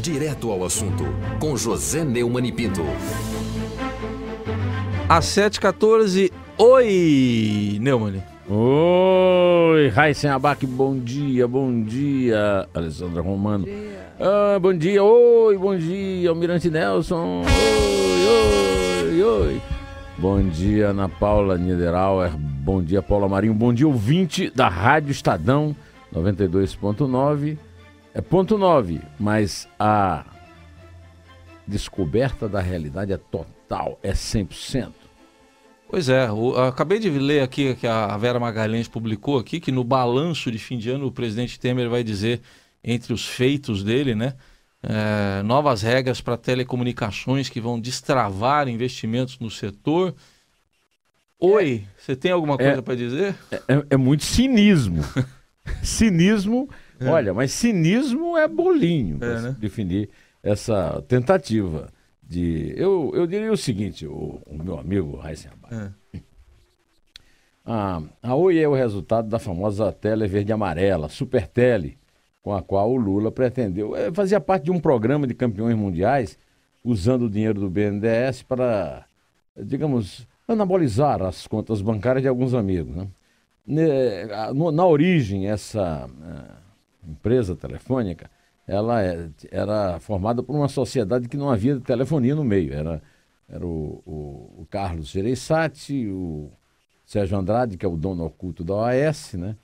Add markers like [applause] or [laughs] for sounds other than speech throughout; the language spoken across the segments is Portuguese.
Direto ao assunto, com José Neumann e Pinto. Às 7h14, oi, Neumann. Oi, Raíssen Abac, bom dia, bom dia, Alessandra Romano. Bom dia. Ah, bom dia, oi, bom dia, Almirante Nelson. Oi, oi, oi. Bom dia, Ana Paula Niederauer. Bom dia, Paula Marinho. Bom dia, ouvinte da Rádio Estadão 92.9. É ponto 9, mas a descoberta da realidade é total, é 100%. Pois é, eu acabei de ler aqui que a Vera Magalhães publicou aqui que no balanço de fim de ano o presidente Temer vai dizer entre os feitos dele, né, é, novas regras para telecomunicações que vão destravar investimentos no setor. Oi, é. você tem alguma coisa é, para dizer? É, é, é, muito cinismo. [laughs] cinismo é. Olha, mas cinismo é bolinho para é, né? definir essa tentativa de. Eu, eu diria o seguinte, o, o meu amigo Heisenberg. É. A, [laughs] ah, a Oi é o resultado da famosa tele verde amarela, Super Tele, com a qual o Lula pretendeu. É, fazia parte de um programa de campeões mundiais, usando o dinheiro do BNDES para, digamos, anabolizar as contas bancárias de alguns amigos. Né? Na origem, essa ah, empresa telefônica, ela é, era formada por uma sociedade que não havia telefonia no meio. Era, era o, o, o Carlos Gereissati, o Sérgio Andrade, que é o dono oculto da OAS, né?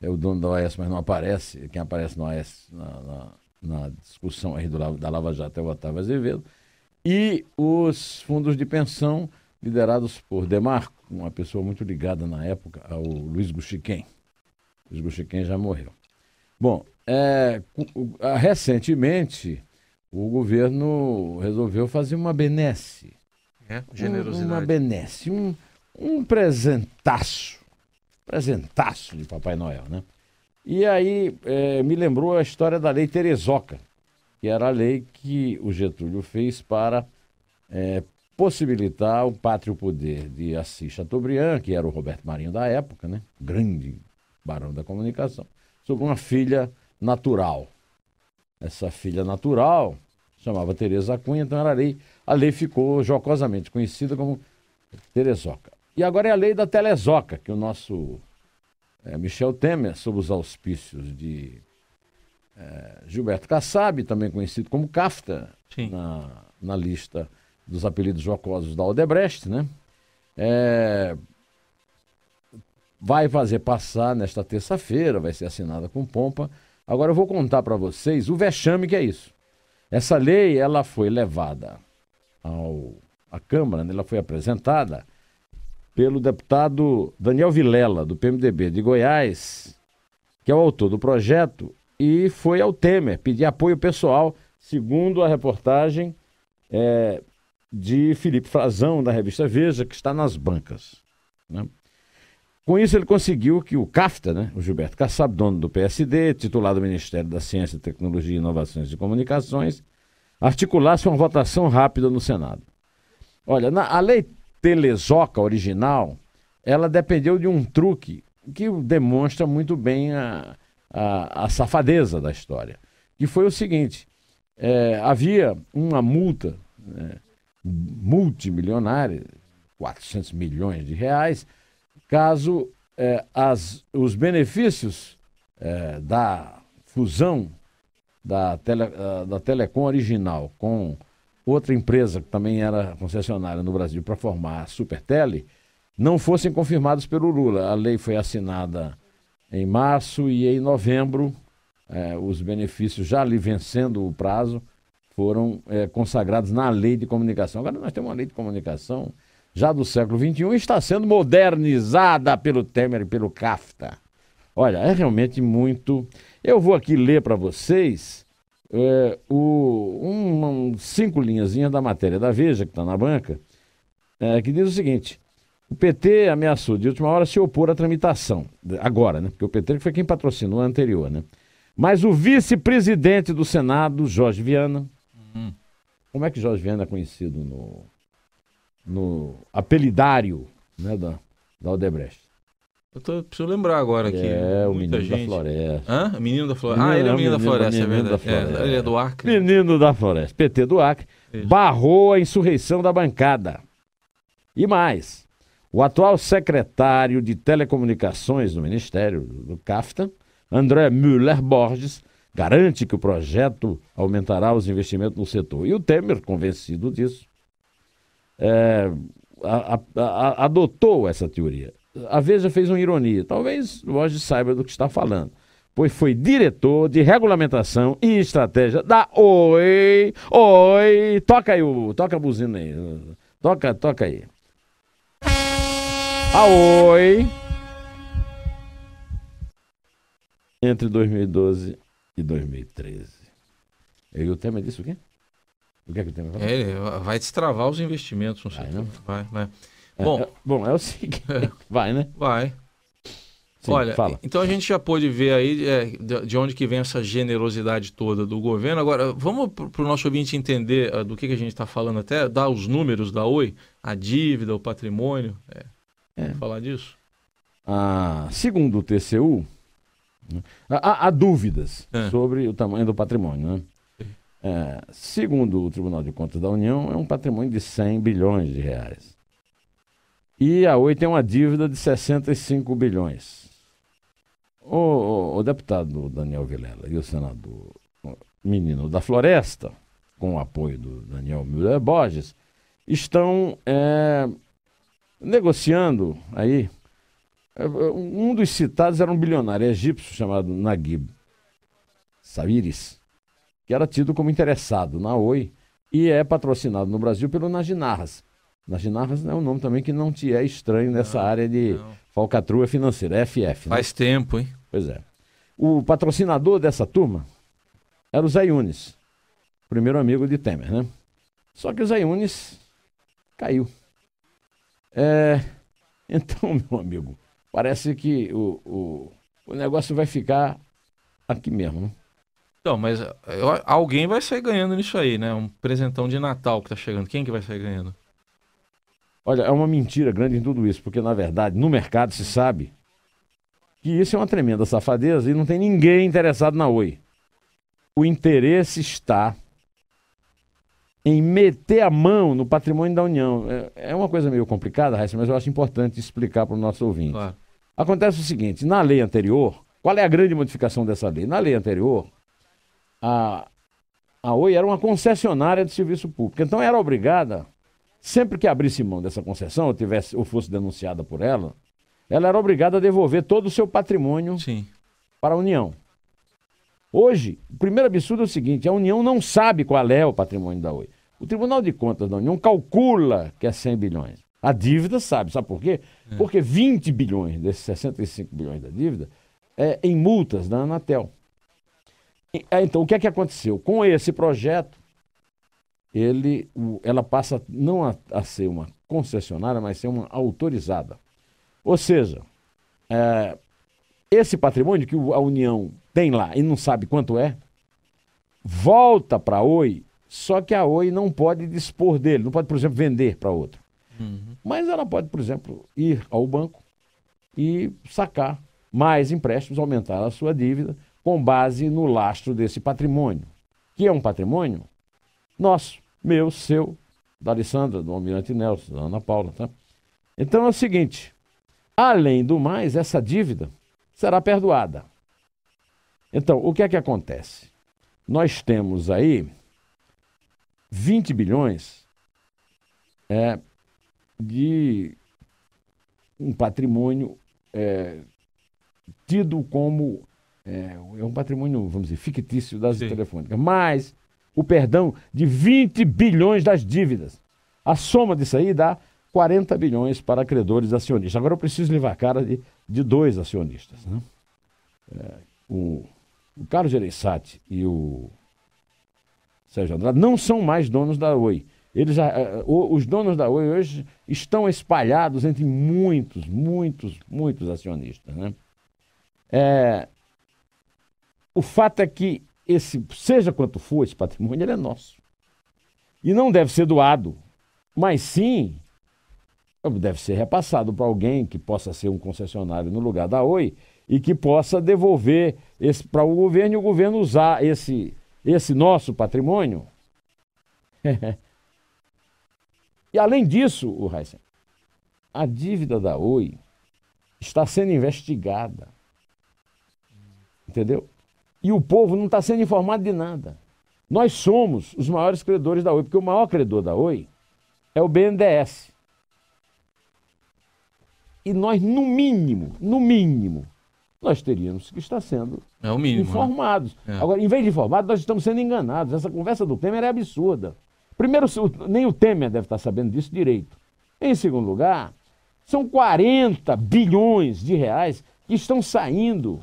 É o dono da OAS, mas não aparece. Quem aparece na OAS, na, na, na discussão aí do, da Lava Jato é o Otávio Azevedo. E os fundos de pensão liderados por Demarco, uma pessoa muito ligada na época ao Luiz Guxiquem. Luiz Guxiquem já morreu. Bom, é, recentemente o governo resolveu fazer uma benesse. É, generosidade. Uma benesse, um, um presentaço. Presentaço de Papai Noel, né? E aí é, me lembrou a história da Lei Terezoca, que era a lei que o Getúlio fez para é, possibilitar o pátrio poder de Assis Chateaubriand, que era o Roberto Marinho da época, né? Grande barão da comunicação sobre uma filha natural. Essa filha natural chamava Tereza Cunha, então era a lei. A lei ficou jocosamente conhecida como Terezoca. E agora é a lei da Telezoca, que o nosso é, Michel Temer, sob os auspícios de é, Gilberto Kassab, também conhecido como Kafta, na, na, lista dos apelidos jocosos da Odebrecht, né? É, vai fazer passar nesta terça-feira, vai ser assinada com pompa. Agora eu vou contar para vocês o vexame que é isso. Essa lei, ela foi levada ao, à Câmara, né? ela foi apresentada pelo deputado Daniel Vilela, do PMDB de Goiás, que é o autor do projeto, e foi ao Temer pedir apoio pessoal, segundo a reportagem é, de Felipe Frazão, da revista Veja, que está nas bancas. Né? Com isso, ele conseguiu que o CAFTA, né, o Gilberto Kassab, dono do PSD, titulado do Ministério da Ciência, Tecnologia, Inovações e Comunicações, articulasse uma votação rápida no Senado. Olha, na, a lei Telesoca original, ela dependeu de um truque que demonstra muito bem a, a, a safadeza da história. Que foi o seguinte: é, havia uma multa né, multimilionária, 400 milhões de reais, caso é, as, os benefícios é, da fusão da, tele, da Telecom original com outra empresa que também era concessionária no Brasil para formar a Supertele não fossem confirmados pelo Lula. A lei foi assinada em março e em novembro é, os benefícios já lhe vencendo o prazo foram consagrados na lei de comunicação. Agora nós temos uma lei de comunicação já do século XXI, está sendo modernizada pelo Temer e pelo CAFTA. Olha, é realmente muito. Eu vou aqui ler para vocês é, o, um, um, cinco linhazinhas da matéria da Veja, que está na banca, é, que diz o seguinte: o PT ameaçou de última hora se opor à tramitação, agora, né? Porque o PT foi quem patrocinou a anterior, né? Mas o vice-presidente do Senado, Jorge Viana. Uhum. Como é que Jorge Viana é conhecido no, no apelidário né, da, da Odebrecht. Eu tô, preciso lembrar agora aqui. É, o menino gente... da floresta. Hã? Menino da floresta. Ah, ele é o menino, é o menino da floresta, menino é verdade. Da floresta. É, é ele é do Acre. Menino da floresta, PT do Acre, ele. barrou a insurreição da bancada. E mais, o atual secretário de Telecomunicações do Ministério, do CAFTA, André Müller Borges, garante que o projeto aumentará os investimentos no setor. E o Temer, convencido disso, é, a, a, a, adotou essa teoria. A Veja fez uma ironia. Talvez hoje saiba do que está falando. Pois foi diretor de regulamentação e estratégia da Oi. Oi. Toca aí, o, toca a buzina aí. Toca, toca aí. A Oi. Entre 2012 e 2013. E o tema disse o quê? O que é que eu tenho falar? É, vai destravar os investimentos, não sei. Vai, né? Vai, é, vai. Bom, é, bom, é o seguinte. [laughs] vai, né? Vai. Sim, Olha, fala. então a gente já pôde ver aí é, de onde que vem essa generosidade toda do governo. Agora, vamos para o nosso ouvinte entender uh, do que, que a gente está falando até, dar os números da Oi, a dívida, o patrimônio. É. é. falar disso? Ah, segundo o TCU, né, há, há dúvidas é. sobre o tamanho do patrimônio, né? É, segundo o Tribunal de Contas da União, é um patrimônio de 100 bilhões de reais. E a Oi tem uma dívida de 65 bilhões. O, o, o deputado Daniel Vilela e o senador Menino da Floresta, com o apoio do Daniel Miller Borges, estão é, negociando aí. É, um dos citados era um bilionário egípcio chamado Naguib Saíris que era tido como interessado na Oi e é patrocinado no Brasil pelo Naginarras. Naginarras é um nome também que não te é estranho nessa não, área de não. falcatrua financeira, FF. É né? Faz tempo, hein? Pois é. O patrocinador dessa turma era o Zé Yunes, primeiro amigo de Temer, né? Só que o Zé Yunes caiu. É... Então, [laughs] meu amigo, parece que o, o, o negócio vai ficar aqui mesmo. Né? Então, mas eh, eu, alguém vai sair ganhando nisso aí, né? Um presentão de Natal que tá chegando. Quem que vai sair ganhando? Olha, é uma mentira grande em tudo isso, porque na verdade, no mercado se sabe que isso é uma tremenda safadeza e não tem ninguém interessado na Oi. O interesse está em meter a mão no patrimônio da União. É, é uma coisa meio complicada, Raíssa, mas eu acho importante explicar para o nosso ouvinte. Claro. Acontece o seguinte, na lei anterior, qual é a grande modificação dessa lei? Na lei anterior, a, a Oi era uma concessionária de serviço público. Então era obrigada, sempre que abrisse mão dessa concessão, ou, tivesse, ou fosse denunciada por ela, ela era obrigada a devolver todo o seu patrimônio Sim. para a União. Hoje, o primeiro absurdo é o seguinte: a União não sabe qual é o patrimônio da Oi. O Tribunal de Contas da União calcula que é 100 bilhões. A dívida sabe, sabe por quê? É. Porque 20 bilhões desses 65 bilhões da dívida é em multas da Anatel. É, então, o que é que aconteceu? Com esse projeto, ele, ela passa não a, a ser uma concessionária, mas ser uma autorizada. Ou seja, é, esse patrimônio que a União tem lá e não sabe quanto é, volta para a Oi, só que a Oi não pode dispor dele, não pode, por exemplo, vender para outro. Uhum. Mas ela pode, por exemplo, ir ao banco e sacar mais empréstimos, aumentar a sua dívida com base no lastro desse patrimônio, que é um patrimônio nosso, meu, seu, da Alessandra, do Almirante Nelson, da Ana Paula. Tá? Então é o seguinte: além do mais, essa dívida será perdoada. Então, o que é que acontece? Nós temos aí 20 bilhões é, de um patrimônio é, tido como é, é um patrimônio, vamos dizer, fictício das telefônicas, mais o perdão de 20 bilhões das dívidas. A soma disso aí dá 40 bilhões para credores acionistas. Agora eu preciso levar a cara de, de dois acionistas. Né? É, o, o Carlos Gereissati e o Sérgio Andrade não são mais donos da Oi. Eles, é, é, os donos da Oi hoje estão espalhados entre muitos, muitos, muitos acionistas. Né? É, o fato é que esse, seja quanto for, esse patrimônio ele é nosso. E não deve ser doado, mas sim deve ser repassado para alguém que possa ser um concessionário no lugar da Oi e que possa devolver esse para o governo e o governo usar esse esse nosso patrimônio. [laughs] e além disso, o Heisen, a dívida da Oi está sendo investigada. Entendeu? E o povo não está sendo informado de nada. Nós somos os maiores credores da Oi, porque o maior credor da Oi é o BNDES. E nós, no mínimo, no mínimo, nós teríamos que estar sendo é mínimo, né? informados. Né? É. Agora, em vez de informados, nós estamos sendo enganados. Essa conversa do Temer é absurda. Primeiro, nem o Temer deve estar sabendo disso direito. Em segundo lugar, são 40 bilhões de reais que estão saindo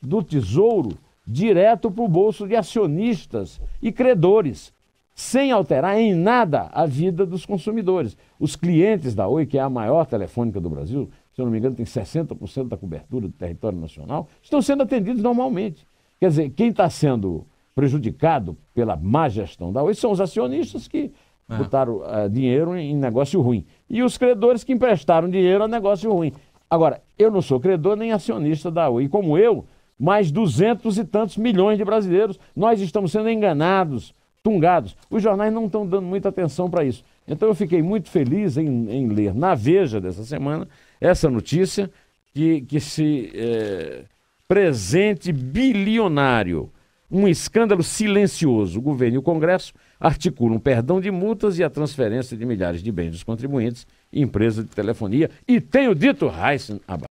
do Tesouro direto para o bolso de acionistas e credores, sem alterar em nada a vida dos consumidores. Os clientes da Oi, que é a maior telefônica do Brasil, se eu não me engano, tem 60% da cobertura do território nacional, estão sendo atendidos normalmente. Quer dizer, quem está sendo prejudicado pela má gestão da Oi são os acionistas que é. botaram uh, dinheiro em negócio ruim. E os credores que emprestaram dinheiro a negócio ruim. Agora, eu não sou credor nem acionista da Oi. Como eu, mais duzentos e tantos milhões de brasileiros. Nós estamos sendo enganados, tungados. Os jornais não estão dando muita atenção para isso. Então eu fiquei muito feliz em, em, ler na Veja dessa semana essa notícia que, que se é, presente bilionário, um escândalo silencioso. O governo e o Congresso articulam perdão de multas e a transferência de milhares de bens dos contribuintes e empresas de telefonia. E tenho dito, Heisen Abad.